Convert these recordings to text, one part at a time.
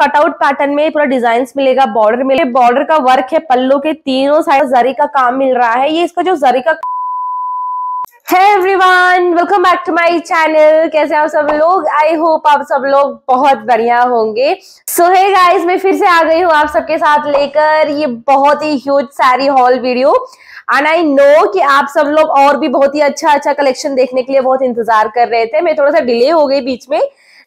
cutout pattern में पूरा design मिलेगा बॉर्डर मिले बॉर्डर का वर्क है पल्लो के तीनों साइड जरी का काम मिल रहा है ये इसका जो जरी का है everyone welcome back to my channel कैसे आप सब लोग आई होप आप सब लोग बहुत बढ़िया होंगे सो है गाइस मैं फिर से आ गई हूँ आप सबके साथ लेकर ये बहुत ही ह्यूज सारी whole video and I know कि आप सब लोग और भी बहुत ही अच्छा अच्छा कलेक्शन देखने के लिए बहुत इंतजार कर रहे थे मैं थोड़ा सा डिले हो गई बीच में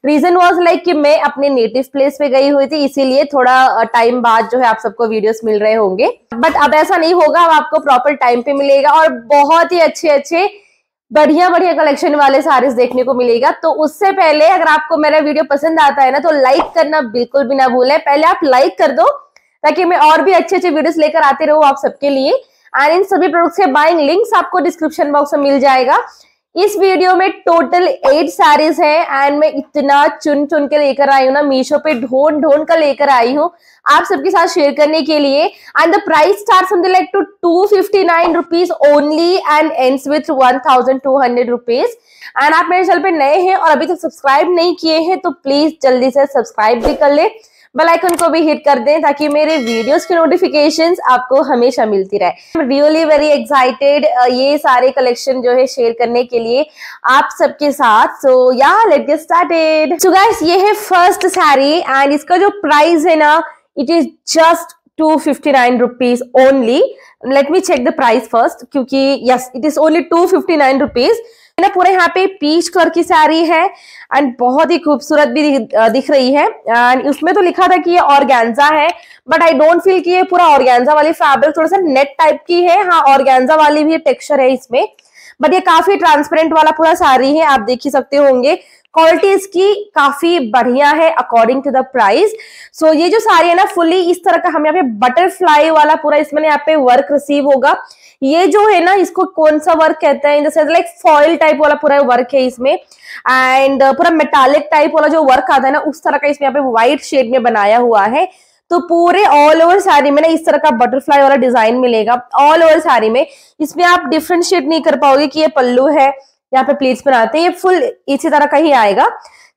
रीजन वॉज लाइक कि मैं अपने नेटिव प्लेस पे गई हुई थी इसीलिए थोड़ा टाइम बाद जो है आप सबको वीडियोस मिल रहे होंगे बट अब ऐसा नहीं होगा अब आपको प्रॉपर टाइम पे मिलेगा और बहुत ही अच्छे अच्छे बढ़िया बढ़िया कलेक्शन वाले सारीज देखने को मिलेगा तो उससे पहले अगर आपको मेरा वीडियो पसंद आता है ना तो लाइक करना बिल्कुल भी ना भूलें पहले आप लाइक कर दो ताकि मैं और भी अच्छे अच्छे वीडियोस लेकर आते रहूं आप सबके लिए एंड इन सभी प्रोडक्ट्स के बाइंग लिंक्स आपको डिस्क्रिप्शन बॉक्स में मिल जाएगा इस वीडियो में टोटल एट साड़ीज है एंड मैं इतना चुन चुन के लेकर आई हूँ ना मीशो पे ढोन ढोन कर लेकर आई हूँ आप सबके साथ शेयर करने के लिए and the price start something like two two fifty nine rupees only and and with one thousand two hundred rupees and आप मेरे चैनल पे नए हैं और अभी तक सब्सक्राइब नहीं किए हैं तो प्लीज जल्दी से सब्सक्राइब भी कर ले बेल आइकन को भी हिट कर दें ताकि मेरे वीडियोस की नोटिफिकेशंस आपको हमेशा मिलती रहे रियली वेरी एक्साइटेड ये सारे कलेक्शन जो है शेयर करने के लिए आप सबके साथ so yeah let get started so guys ये है फर्स्ट साड़ी एंड इसका जो प्राइस है ना it is just two fifty nine rupees only let me check the price first क्योंकि yes it is only two fifty nine rupees ना पूरे यहाँ पे पीच कलर की साड़ी है एंड बहुत ही खूबसूरत भी दिख रही है एंड उसमें तो लिखा था कि ये ऑर्गेन्जा है बट आई डोंट फील कि ये पूरा ऑर्गेन्जा वाली फैब्रिक थोड़ा सा नेट टाइप की है हाँ ऑर्गेन्जा वाली भी टेक्सचर है इसमें बट ये काफी ट्रांसपेरेंट वाला पूरा साड़ी है आप देख ही सकते होंगे क्वालिटी इसकी काफी बढ़िया है according to the price so ये जो साड़ी है ना फुली इस तरह का हम यहाँ पे बटरफ्लाई वाला पूरा इसमें यहाँ पे वर्क रिसीव होगा ये जो है ना इसको कौन सा वर्क कहते हैं इन लाइक फॉइल टाइप वाला पूरा वर्क है इसमें एंड uh, पूरा मेटालिक टाइप वाला जो वर्क आता है ना उस तरह का इसमें यहाँ पे व्हाइट शेड में बनाया हुआ है तो पूरे ऑल ओवर साड़ी में ना इस तरह का बटरफ्लाई वाला डिजाइन मिलेगा ऑल ओवर साड़ी में इसमें आप डिफ्रेंशिएट नहीं कर पाओगे कि ये पल्लू है यहाँ पे प्लेट्स बनाते हैं ये फुल इसी तरह का ही आएगा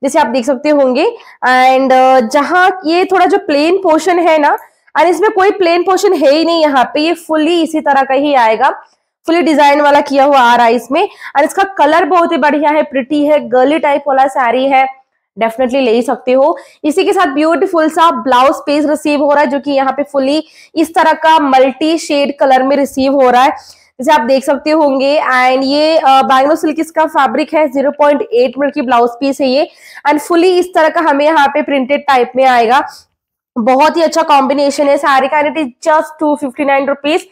जैसे आप देख सकते होंगे एंड uh, जहाँ ये थोड़ा जो प्लेन पोर्शन है ना और इसमें कोई प्लेन पोर्शन है ही नहीं यहाँ पे ये फुली इसी तरह का ही आएगा फुली डिजाइन वाला किया हुआ आ रहा है इसमें और इसका कलर बहुत ही बढ़िया है प्रिटी है गर्ली टाइप वाला साड़ी है डेफिनेटली ले ही सकते हो इसी के साथ ब्यूटीफुल सा ब्लाउज पीस रिसीव हो रहा है जो कि यहाँ पे फुली इस तरह का मल्टी शेड कलर में रिसीव हो रहा है जैसे आप देख सकते होंगे एंड ये बैंगलो सिल्क इसका फैब्रिक है 0.8 मीटर की ब्लाउज पीस है ये एंड फुली इस तरह का हमें यहाँ पे प्रिंटेड टाइप में आएगा बहुत ही अच्छा कॉम्बिनेशन है साड़ी का it is just two fifty nine rupees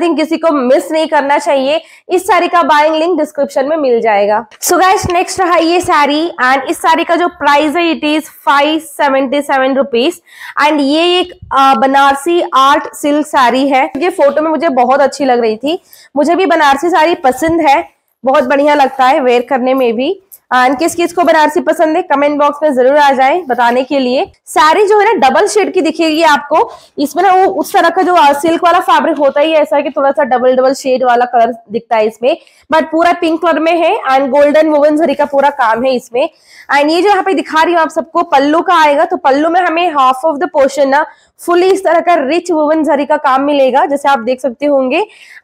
think किसी को मिस नहीं करना चाहिए इस साड़ी का बाइंग लिंक डिस्क्रिप्शन में मिल जाएगा सो गाइस नेक्स्ट रहा ये साड़ी एंड इस साड़ी का जो प्राइस है it is five seventy seven rupees and ये एक बनारसी आर्ट सिल्क साड़ी है ये फोटो में मुझे बहुत अच्छी लग रही थी मुझे भी बनारसी साड़ी पसंद है बहुत बढ़िया लगता है वेयर करने में भी एंड किस किस को बनारसी पसंद है कमेंट बॉक्स में जरूर आ जाए बताने के लिए साड़ी जो है ना डबल शेड की दिखेगी आपको इसमें ना वो उस तरह का जो सिल्क वाला फैब्रिक होता ही ऐसा कि थोड़ा सा डबल डबल शेड वाला कलर दिखता है इसमें बट पूरा पिंक कलर में है एंड गोल्डन वोवन जरी का पूरा काम है इसमें एंड ये जो यहाँ पे दिखा रही हूँ आप सबको पल्लू का आएगा तो पल्लू में हमें हाफ ऑफ द पोर्शन ना फुली इस तरह का रिच वुवन जरी का काम मिलेगा जैसे आप देख सकते होंगे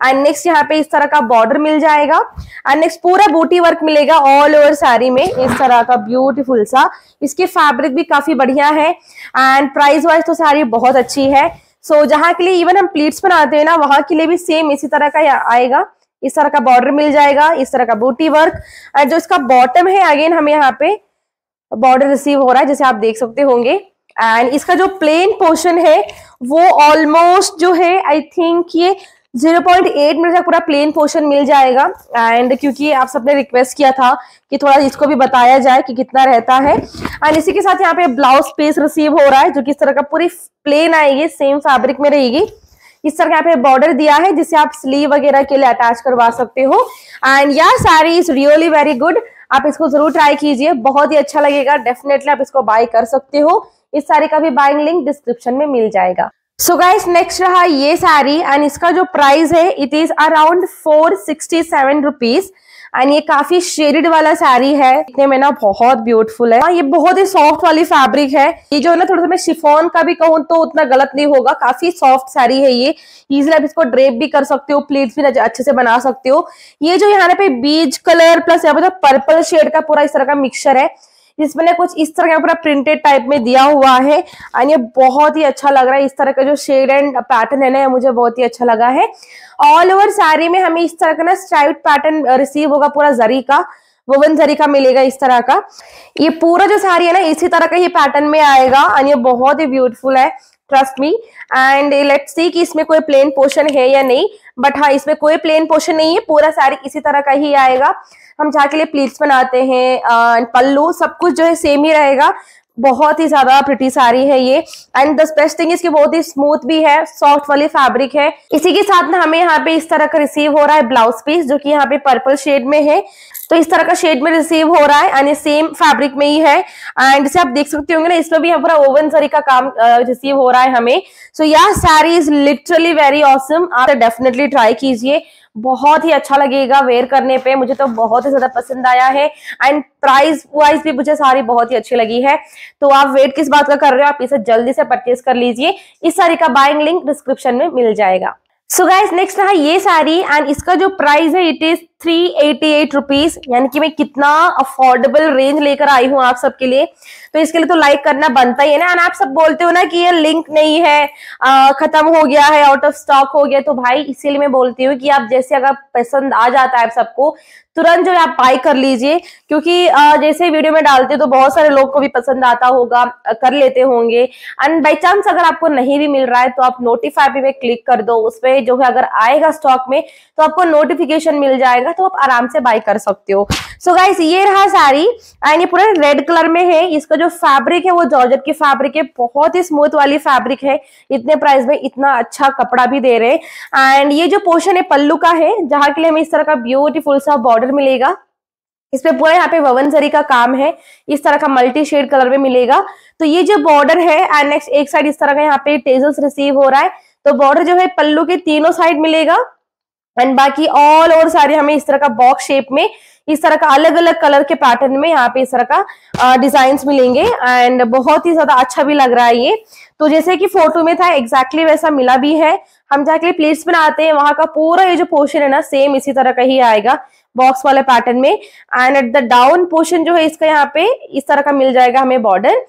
एंड नेक्स्ट यहाँ पे इस तरह का बॉर्डर मिल जाएगा एंड नेक्स्ट पूरा बूटी वर्क मिलेगा ऑल ओवर साड़ी में इस तरह का ब्यूटीफुल सा इसके फैब्रिक भी काफी बढ़िया है एंड प्राइस वाइज तो साड़ी बहुत अच्छी है सो so, जहाँ के लिए इवन हम प्लीट्स बनाते हैं ना वहां के लिए भी सेम इसी तरह का आएगा इस तरह का बॉर्डर मिल जाएगा इस तरह का बूटी वर्क एंड जो इसका बॉटम है अगेन हम यहाँ पे बॉर्डर रिसीव हो रहा है जैसे आप देख सकते होंगे एंड इसका जो प्लेन पोर्शन है वो ऑलमोस्ट जो है आई थिंक ये 0.8 मिनट का पूरा प्लेन पोर्शन मिल जाएगा एंड क्योंकि आप सबने रिक्वेस्ट किया था कि थोड़ा इसको भी बताया जाए कि कितना रहता है एंड इसी के साथ यहाँ पे ब्लाउज पेस रिसीव हो रहा है जो कि इस तरह का पूरी प्लेन आएगी सेम फैब्रिक में रहेगी इस तरह का यहाँ पे बॉर्डर दिया है जिसे आप स्लीव वगैरह के लिए अटैच करवा सकते हो एंड यार सारी इज रियली वेरी गुड आप इसको जरूर ट्राई कीजिए बहुत ही अच्छा लगेगा डेफिनेटली आप इसको बाय कर सकते हो इस साड़ी का भी बाइंग लिंक डिस्क्रिप्शन में मिल जाएगा सो गाइस नेक्स्ट रहा ये साड़ी एंड इसका जो प्राइस है it is around four sixty seven rupees and ये काफी शेडेड वाला साड़ी है इतने में ना बहुत ब्यूटीफुल है हाँ, ये बहुत ही सॉफ्ट वाली फैब्रिक है ये जो है ना थोड़ा सा मैं शिफोन का भी कहूँ तो उतना गलत नहीं होगा काफी सॉफ्ट साड़ी है ये इजिली आप इसको ड्रेप भी कर सकते हो प्लीट भी अच्छे से बना सकते हो ये जो यहाँ पे बीज कलर प्लस यहाँ पे पर्पल शेड का पूरा इस तरह का मिक्सर है जिसमें कुछ इस तरह का पूरा प्रिंटेड टाइप में दिया हुआ है एंड ये बहुत ही अच्छा लग रहा है इस तरह का जो शेड एंड पैटर्न है ना मुझे बहुत ही अच्छा लगा है ऑल ओवर साड़ी में हमें इस तरह का ना स्ट्राइट पैटर्न रिसीव होगा पूरा जरी का वोवन जरी का मिलेगा इस तरह का ये पूरा जो साड़ी है ना इसी तरह का ये पैटर्न में आएगा एंड ये बहुत ही ब्यूटीफुल है trust me and let's see कि इसमें कोई प्लेन पोर्शन है या नहीं बट हाँ इसमें कोई प्लेन पोर्शन नहीं है पूरा सारी इसी तरह का ही आएगा हम जहाँ के लिए प्लीट्स बनाते हैं पल्लू सब कुछ जो है सेम ही रहेगा बहुत ही ज्यादा प्रिटी साड़ी है ये एंड द बेस्ट थिंग इसकी बहुत ही स्मूथ भी है सॉफ्ट वाली फैब्रिक है इसी के साथ में हमें यहाँ पे इस तरह का रिसीव हो रहा है ब्लाउज पीस जो कि यहाँ पे पर्पल शेड में है तो इस तरह का शेड में रिसीव हो रहा है एंड सेम फैब्रिक में ही है एंड जैसे आप देख सकते होंगे ना इसमें भी पूरा ओवन सरी का काम रिसीव हो रहा है हमें सो यह sari is literally very awesome आप डेफिनेटली ट्राई कीजिए बहुत ही अच्छा लगेगा वेयर करने पे मुझे तो बहुत ही ज्यादा पसंद आया है एंड प्राइस वाइज भी मुझे सारी बहुत ही अच्छी लगी है तो आप वेट किस बात का कर रहे हो आप इसे जल्दी से परचेज कर लीजिए इस सारी का बाइंग लिंक डिस्क्रिप्शन में मिल जाएगा सो गाइस नेक्स्ट रहा ये साड़ी एंड इसका जो प्राइस है it is three eighty eight rupees यानी कि मैं कितना अफोर्डेबल रेंज लेकर आई हूँ आप सबके लिए तो इसके लिए तो लाइक करना बनता ही है ना एंड आप सब बोलते हो ना कि ये लिंक नहीं है खत्म हो गया है आउट ऑफ स्टॉक हो गया तो भाई इसीलिए मैं बोलती हूँ कि आप जैसे अगर पसंद आ जाता है आप सबको तुरंत जो आप बाई कर लीजिए क्योंकि जैसे वीडियो में डालते तो बहुत सारे लोग को भी पसंद आता होगा कर लेते होंगे एंड बाई चांस अगर आपको नहीं भी मिल रहा है तो आप नोटिफाई पे में क्लिक कर दो उस पर जो है अगर आएगा स्टॉक में तो आपको नोटिफिकेशन मिल जाएगा तो आप आराम से बाय कर सकते हो सो so गाइस ये रहा सारी एंड ये पूरा रेड कलर में है इसको जो फैब्रिक है वो जॉर्जेट की फैब्रिक है बहुत ही स्मूथ वाली फैब्रिक है इतने प्राइस में इतना अच्छा कपड़ा भी दे रहे हैं एंड ये जो पोर्शन है पल्लू का है जहाँ के लिए हमें इस तरह का ब्यूटीफुल सा बॉर्डर मिलेगा इस पे पूरा यहाँ पे ववन जरी का काम है इस तरह का मल्टी शेड कलर में मिलेगा तो ये जो बॉर्डर है एंड नेक्स्ट एक साइड इस तरह का यहाँ पे टेजल्स रिसीव हो रहा है तो बॉर्डर जो है पल्लू के तीनों साइड मिलेगा एंड बाकी ऑल ओवर सारे हमें इस तरह का बॉक्स शेप में इस तरह का अलग अलग कलर के पैटर्न में यहाँ पे इस तरह का डिजाइन मिलेंगे एंड बहुत ही ज्यादा अच्छा भी लग रहा है ये तो जैसे कि फोटो में था एग्जैक्टली वैसा मिला भी है हम जाके प्लेट्स बनाते हैं वहां का पूरा ये जो पोर्शन है ना सेम इसी तरह का ही आएगा बॉक्स वाले पैटर्न में and at the down portion जो है इसका यहाँ पे इस तरह का मिल जाएगा हमें बॉर्डर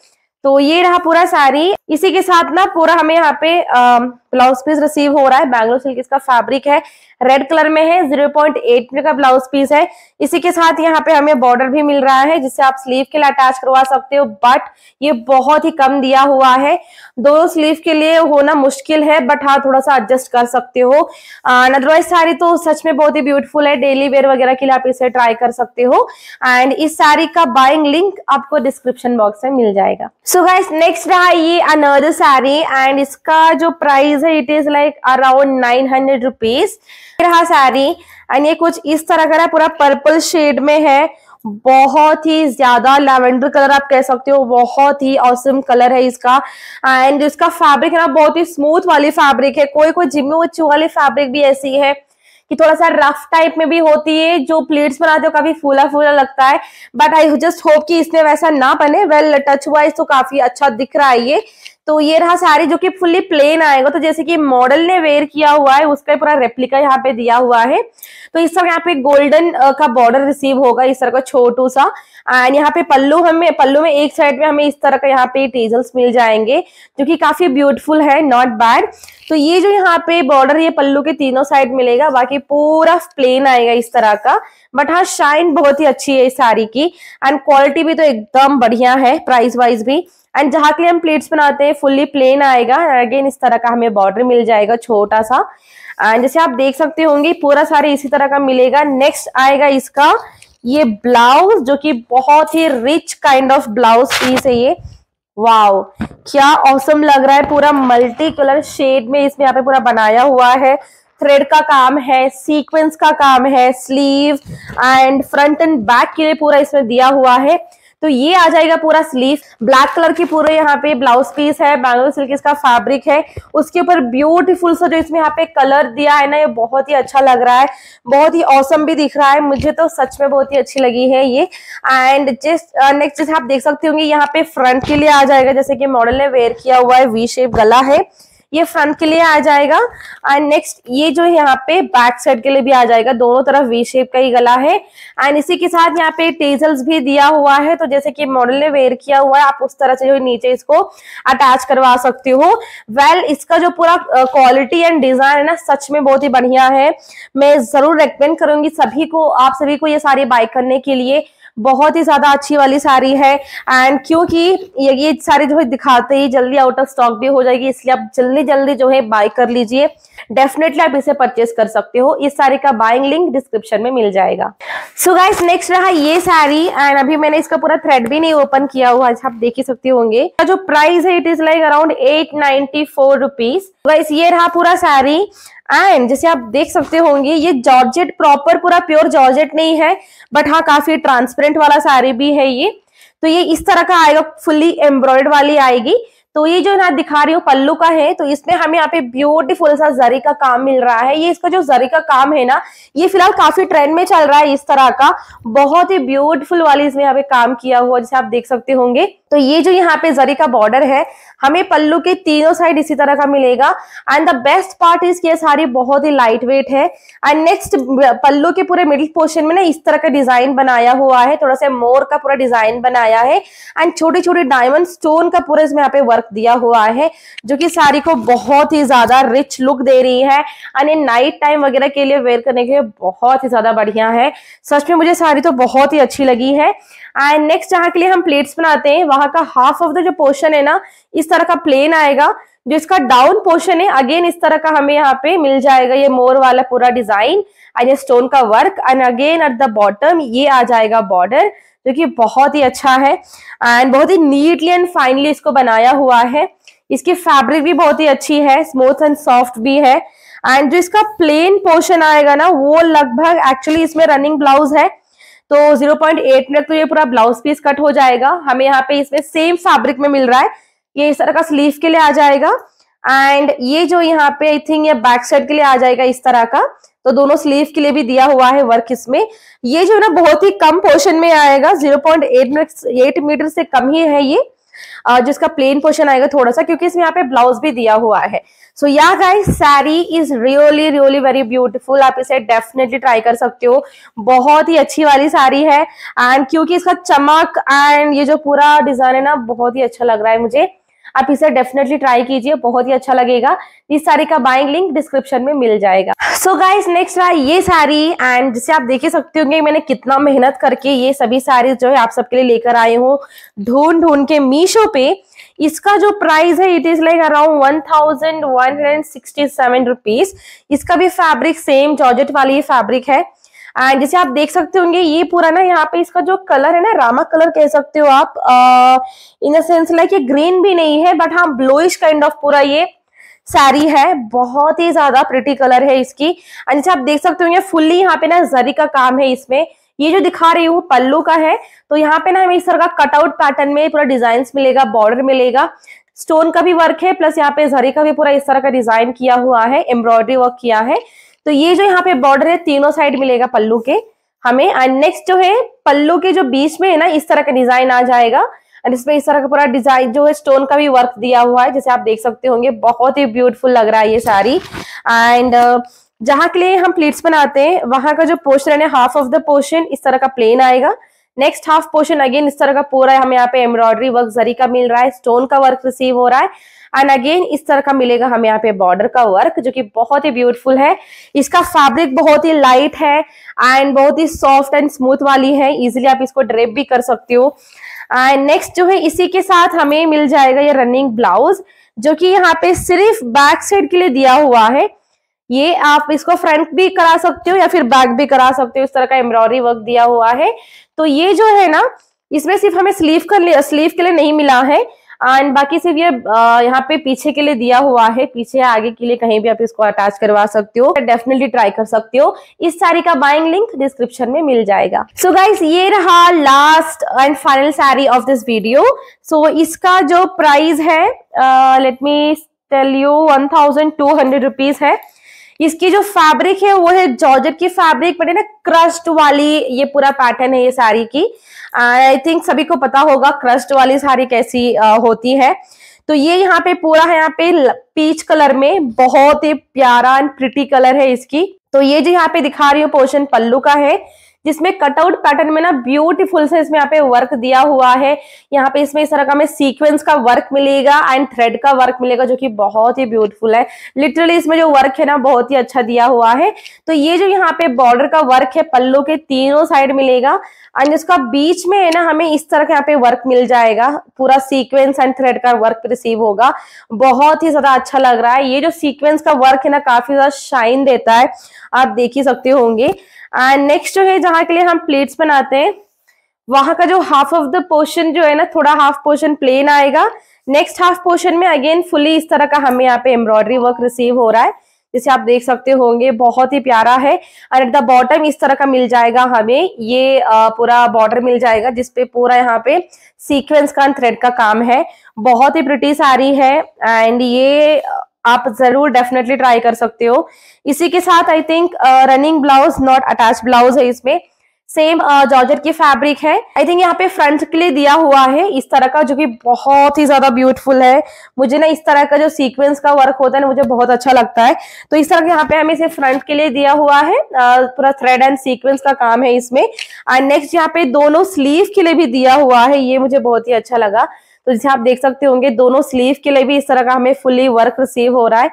तो ये रहा पूरा साड़ी इसी के साथ ना पूरा हमें यहाँ पे आ, ब्लाउज पीस रिसीव हो रहा है बैंगलोर सिल्क इसका फैब्रिक है रेड कलर में है जीरो पॉइंट एट मीटर का ब्लाउज पीस है इसी के साथ यहाँ पे हमें बॉर्डर भी मिल रहा है जिससे आप स्लीव के लिए अटैच करवा सकते हो बट ये बहुत ही कम दिया हुआ है दोनों स्लीव के लिए होना मुश्किल है बट हाँ थोड़ा सा एडजस्ट कर सकते हो अदरवाइज साड़ी तो सच में बहुत ही ब्यूटीफुल है डेली वेयर वगैरह के लिए आप इसे ट्राई कर सकते हो एंड इस साड़ी का बाइंग लिंक आपको डिस्क्रिप्शन बॉक्स में मिल जाएगा सो गाइस नेक्स्ट रहा ये अनदर साड़ी एंड इसका जो प्राइस प्राइस है it is like around nine hundred rupees रहा साड़ी एंड ये कुछ इस तरह का पूरा पर्पल शेड में है बहुत ही ज्यादा लैवेंडर कलर आप कह सकते हो बहुत ही औसम कलर है इसका एंड इसका फैब्रिक है ना बहुत ही स्मूथ वाली फैब्रिक है कोई कोई जिम्मे उच्चू वाली फैब्रिक भी ऐसी है कि थोड़ा सा रफ टाइप में भी होती है जो प्लेट्स बनाते हो काफी फूला फूला लगता है बट आई जस्ट होप कि इसमें वैसा ना बने वेल टच वाइज तो काफी अच्छा दिख रहा है ये तो ये रहा साड़ी जो कि फुल्ली प्लेन आएगा तो जैसे कि मॉडल ने वेयर किया हुआ है उसका पूरा रेप्लिका यहाँ पे दिया हुआ है तो इस तरह यहाँ पे गोल्डन का बॉर्डर रिसीव होगा इस तरह का छोटू सा एंड यहाँ पे पल्लू हमें पल्लू में एक साइड में हमें इस तरह का यहाँ पे टेजल्स मिल जाएंगे जो कि काफी ब्यूटीफुल है नॉट बैड तो ये जो यहाँ पे बॉर्डर ये पल्लू के तीनों साइड मिलेगा बाकी पूरा प्लेन आएगा इस तरह का बट हाँ शाइन बहुत ही अच्छी है इस साड़ी की एंड क्वालिटी भी तो एकदम बढ़िया है प्राइस वाइज भी एंड जहाँ के लिए हम प्लेट्स बनाते हैं फुल्ली प्लेन आएगा अगेन इस तरह का हमें बॉर्डर मिल जाएगा छोटा सा एंड जैसे आप देख सकते होंगे पूरा सारे इसी तरह का मिलेगा नेक्स्ट आएगा इसका ये ब्लाउज जो कि बहुत ही rich kind of blouse piece है ये वाओ क्या औसम लग रहा है पूरा मल्टी कलर शेड में इसमें यहाँ पे पूरा बनाया हुआ है थ्रेड का काम है सीक्वेंस का काम है sleeve and front and back के लिए पूरा इसमें दिया हुआ है तो ये आ जाएगा पूरा स्लीव ब्लैक कलर की पूरे यहाँ पे ब्लाउज पीस है बैंगल सिल्क इसका फैब्रिक है उसके ऊपर ब्यूटीफुल सा जो इसमें यहाँ पे कलर दिया है ना ये बहुत ही अच्छा लग रहा है बहुत ही औसम भी दिख रहा है मुझे तो सच में बहुत ही अच्छी लगी है ये एंड जस्ट नेक्स्ट जैसे आप देख सकते होंगे यहाँ पे फ्रंट के लिए आ जाएगा जैसे कि मॉडल ने वेयर किया हुआ है वी शेप गला है ये फ्रंट के लिए आ जाएगा एंड नेक्स्ट ये जो यहाँ पे बैक साइड के लिए भी आ जाएगा दोनों तरफ वी शेप का ही गला है एंड इसी के साथ यहाँ पे टेजल्स भी दिया हुआ है तो जैसे कि मॉडल ने वेयर किया हुआ है आप उस तरह से जो नीचे इसको अटैच करवा सकती हो वेल well, इसका जो पूरा क्वालिटी एंड डिजाइन है ना सच में बहुत ही बढ़िया है मैं जरूर रिकमेंड करूंगी सभी को आप सभी को ये सारी बाइक करने के लिए बहुत ही ज्यादा अच्छी वाली साड़ी है एंड क्योंकि ये ये साड़ी जो है दिखाते ही जल्दी आउट ऑफ स्टॉक भी हो जाएगी इसलिए आप जल्दी जल्दी जो है बाय कर लीजिए डेफिनेटली आप इसे परचेस कर सकते हो इस साड़ी का बाइंग लिंक डिस्क्रिप्शन में मिल जाएगा सो गाइस नेक्स्ट रहा ये साड़ी एंड अभी मैंने इसका पूरा थ्रेड भी नहीं ओपन किया हुआ आप देख ही सकते होंगे जो प्राइस है it is like around eight ninety four rupees guys ये रहा पूरा साड़ी एंड जैसे आप देख सकते होंगे ये जॉर्जेट प्रॉपर पूरा प्योर जॉर्जेट नहीं है बट हाँ काफी ट्रांसपेरेंट वाला साड़ी भी है ये तो ये इस तरह का आएगा फुली एम्ब्रॉयड वाली आएगी तो ये जो ना दिखा रही हूँ पल्लू का है तो इसमें हमें यहाँ पे ब्यूटीफुल सा जरी का काम मिल रहा है ये इसका जो जरी का काम है ना ये फिलहाल काफी ट्रेंड में चल रहा है इस तरह का बहुत ही ब्यूटीफुल वाली इसमें यहाँ पे काम किया हुआ जिसे आप देख सकते होंगे तो ये जो यहाँ पे जरी का बॉर्डर है हमें पल्लू के तीनों साइड इसी तरह का मिलेगा and the best part is ये साड़ी बहुत ही लाइट वेट है एंड नेक्स्ट पल्लू के पूरे मिडिल पोर्शन में ना इस तरह का डिजाइन बनाया हुआ है थोड़ा सा मोर का पूरा डिजाइन बनाया है एंड छोटे छोटे डायमंड स्टोन का पूरा इसमें यहाँ पे वर्क दिया हुआ है जो की साड़ी को बहुत ही ज्यादा रिच लुक दे रही है एंड नाइट टाइम वगैरह के लिए वेयर करने के लिए बहुत ही ज्यादा बढ़िया है सच में मुझे साड़ी तो बहुत ही अच्छी लगी है एंड नेक्स्ट जहाँ के लिए हम प्लेट्स बनाते हैं वहां का हाफ ऑफ द जो पोर्शन है ना इस तरह का प्लेन आएगा जो इसका डाउन पोर्शन है अगेन इस तरह का हमें यहाँ पे मिल जाएगा ये मोर वाला पूरा डिजाइन एंड ये स्टोन का work and again at the bottom ये आ जाएगा बॉर्डर जो कि बहुत ही अच्छा है एंड बहुत ही नीटली एंड फाइनली इसको बनाया हुआ है इसकी फैब्रिक भी बहुत ही अच्छी है स्मूथ एंड सॉफ्ट भी है एंड जो इसका प्लेन पोर्शन आएगा ना वो लगभग एक्चुअली इसमें रनिंग ब्लाउज है तो 0.8 मिनट तो ये पूरा ब्लाउज पीस कट हो जाएगा हमें यहाँ पे इसमें सेम फैब्रिक में मिल रहा है ये इस तरह का स्लीव के लिए आ जाएगा एंड ये जो यहाँ पे आई थिंक ये बैक साइड के लिए आ जाएगा इस तरह का तो दोनों स्लीव के लिए भी दिया हुआ है वर्क इसमें ये जो है ना बहुत ही कम पोर्शन में आएगा जीरो पॉइंट एट मीटर से कम ही है ये जिसका प्लेन पोर्शन आएगा थोड़ा सा क्योंकि इसमें यहाँ पे ब्लाउज भी दिया हुआ है so yeah guys sari is really really very beautiful आप इसे डेफिनेटली ट्राई कर सकते हो बहुत ही अच्छी वाली साड़ी है एंड क्योंकि इसका चमक एंड ये जो पूरा डिजाइन है ना बहुत ही अच्छा लग रहा है मुझे आप इसे डेफिनेटली ट्राई कीजिए बहुत ही अच्छा लगेगा इस साड़ी का बाइंग लिंक डिस्क्रिप्शन में मिल जाएगा सो गाइस नेक्स्ट रहा ये साड़ी एंड जिसे आप देख ही सकते होंगे मैंने कितना मेहनत करके ये सभी साड़ी जो है आप सबके लिए लेकर आए हूँ ढूंढ ढूंढ के मीशो पे इसका जो प्राइस है it is like around one thousand one hundred sixty seven rupees इसका भी फैब्रिक सेम जॉर्जेट वाली फैब्रिक है एंड जैसे आप देख सकते होंगे ये पूरा ना यहाँ पे इसका जो कलर है ना रामा कलर कह सकते हो आप इन द सेंस लाइक ये ग्रीन भी नहीं है बट हाँ ब्लूइश काइंड ऑफ पूरा ये सारी है बहुत ही ज्यादा प्रिटी कलर है इसकी एंड जैसे आप देख सकते होंगे फुल्ली यहाँ पे ना जरी का काम है इसमें ये जो दिखा रही हूँ पल्लू का है तो यहाँ पे ना हमें इस तरह का कटआउट पैटर्न में पूरा डिजाइन मिलेगा बॉर्डर मिलेगा स्टोन का भी वर्क है प्लस यहाँ पे जरी का भी पूरा इस तरह का डिजाइन किया हुआ है एम्ब्रॉयडरी वर्क किया है तो ये जो यहाँ पे बॉर्डर है तीनों साइड मिलेगा पल्लू के हमें एंड नेक्स्ट जो है पल्लू के जो बीच में है ना इस तरह का डिजाइन आ जाएगा एंड इसमें इस तरह का पूरा डिजाइन जो है स्टोन का भी वर्क दिया हुआ है जैसे आप देख सकते होंगे बहुत ही ब्यूटीफुल लग रहा है ये साड़ी एंड जहां के लिए हम प्लेट्स बनाते हैं वहां का जो पोर्शन है हाफ ऑफ द पोर्शन इस तरह का प्लेन आएगा नेक्स्ट हाफ पोर्शन अगेन इस तरह का पूरा हमें यहाँ पे एम्ब्रॉयडरी वर्क जरी का मिल रहा है स्टोन का वर्क रिसीव हो रहा है एंड अगेन इस तरह का मिलेगा हमें यहाँ पे बॉर्डर का वर्क जो कि बहुत ही ब्यूटीफुल है इसका फैब्रिक बहुत ही लाइट है एंड बहुत ही सॉफ्ट एंड स्मूथ वाली है इजिली आप इसको ड्रेप भी कर सकते हो एंड नेक्स्ट जो है इसी के साथ हमें मिल जाएगा ये रनिंग ब्लाउज जो कि यहाँ पे सिर्फ बैक साइड के लिए दिया हुआ है ये आप इसको फ्रंट भी करा सकते हो या फिर बैक भी करा सकते हो इस तरह का एम्ब्रॉयडरी वर्क दिया हुआ है तो ये जो है ना इसमें सिर्फ हमें स्लीव का स्लीव के लिए नहीं मिला है एंड बाकी सिर्फ ये यहाँ पे पीछे के लिए दिया हुआ है पीछे आगे के लिए कहीं भी आप इसको अटैच करवा सकते हो डेफिनेटली ट्राई कर सकते हो इस साड़ी का बाइंग लिंक डिस्क्रिप्शन में मिल जाएगा सो so गाइस ये रहा last and final sari of this video so इसका जो प्राइस है let me tell you one thousand two hundred rupees है इसकी जो फैब्रिक है वो है जॉर्जेट की फैब्रिक बने ना क्रस्ट वाली ये पूरा पैटर्न है ये साड़ी की आई थिंक सभी को पता होगा क्रस्ट वाली साड़ी कैसी आ, होती है तो ये यहाँ पे पूरा है यहाँ पे पीच कलर में बहुत ही प्यारा एंड प्रिटी कलर है इसकी तो ये जो यहाँ पे दिखा रही हूँ पोर्शन पल्लू का है जिसमें कटआउट पैटर्न में ना ब्यूटीफुल से इसमें यहाँ पे वर्क दिया हुआ है यहाँ पे इसमें इस तरह का हमें सीक्वेंस का वर्क मिलेगा एंड थ्रेड का वर्क मिलेगा जो कि बहुत ही ब्यूटीफुल है लिटरली इसमें जो वर्क है ना बहुत ही अच्छा दिया हुआ है तो ये जो यहाँ पे बॉर्डर का वर्क है पल्लों के तीनों साइड मिलेगा एंड इसका बीच में है ना हमें इस तरह का यहाँ पे वर्क मिल जाएगा पूरा सीक्वेंस एंड थ्रेड का वर्क रिसीव होगा बहुत ही ज्यादा अच्छा लग रहा है ये जो सीक्वेंस का वर्क है ना काफी ज्यादा शाइन देता है आप देख ही सकते होंगे एंड नेक्स्ट जो है जहां के लिए हम प्लेट्स बनाते हैं वहां का जो हाफ ऑफ द पोर्शन जो है ना थोड़ा हाफ पोर्शन प्लेन आएगा नेक्स्ट हाफ पोर्शन में अगेन फुली इस तरह का हमें यहाँ पे एम्ब्रॉयडरी वर्क रिसीव हो रहा है जिसे आप देख सकते होंगे बहुत ही प्यारा है एंड एट द बॉटम इस तरह का मिल जाएगा हमें ये पूरा बॉर्डर मिल जाएगा जिसपे पूरा यहाँ पे सीक्वेंस का थ्रेड का काम है बहुत ही प्रिटी साड़ी है एंड ये आप जरूर डेफिनेटली ट्राई कर सकते हो इसी के साथ I think running blouse not attach blouse है इसमें सेम जॉर्जर uh, की फैब्रिक है आई थिंक यहाँ पे फ्रंट के लिए दिया हुआ है इस तरह का जो कि बहुत ही ज्यादा ब्यूटीफुल है मुझे ना इस तरह का जो सीक्वेंस का वर्क होता है ना मुझे बहुत अच्छा लगता है तो इस तरह के यहाँ पे हमें इसे फ्रंट के लिए दिया हुआ है uh, पूरा थ्रेड एंड सीक्वेंस का काम है इसमें एंड नेक्स्ट यहाँ पे दोनों स्लीव के लिए भी दिया हुआ है ये मुझे बहुत ही अच्छा लगा तो जैसे आप देख सकते होंगे दोनों स्लीव के लिए भी इस तरह का हमें फुली वर्क रिसीव हो रहा है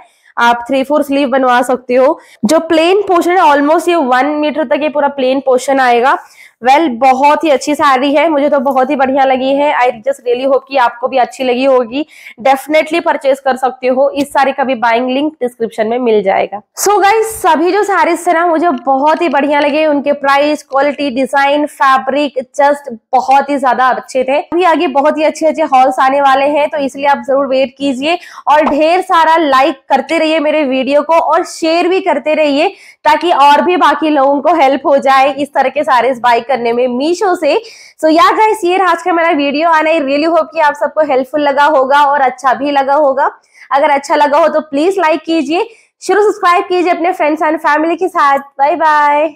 आप थ्री फोर स्लीव बनवा सकते हो जो प्लेन पोर्शन है ऑलमोस्ट ये वन मीटर तक ये पूरा प्लेन पोर्शन आएगा वेल well, बहुत ही अच्छी साड़ी है मुझे तो बहुत ही बढ़िया लगी है आई जस्ट रियली होप कि आपको भी अच्छी लगी होगी डेफिनेटली परचेज कर सकते हो इस साड़ी का भी बाइंग लिंक डिस्क्रिप्शन में मिल जाएगा सो so गाइस सभी जो साड़ीज थे ना मुझे बहुत ही बढ़िया लगे उनके price quality design fabric just बहुत ही ज्यादा अच्छे थे अभी आगे बहुत ही अच्छे अच्छे हॉल्स आने वाले हैं तो इसलिए आप जरूर वेट कीजिए और ढेर सारा लाइक करते रहिए मेरे वीडियो को और शेयर भी करते रहिए ताकि और भी बाकी लोगों को हेल्प हो जाए इस तरह के सारे बाइक करने में मीशो से सो या गाइस ये आज का मेरा video and I really hope कि आप सबको हेल्पफुल लगा होगा और अच्छा भी लगा होगा अगर अच्छा लगा हो तो प्लीज लाइक कीजिए शुरू सब्सक्राइब कीजिए अपने फ्रेंड्स एंड फैमिली के साथ बाय बाय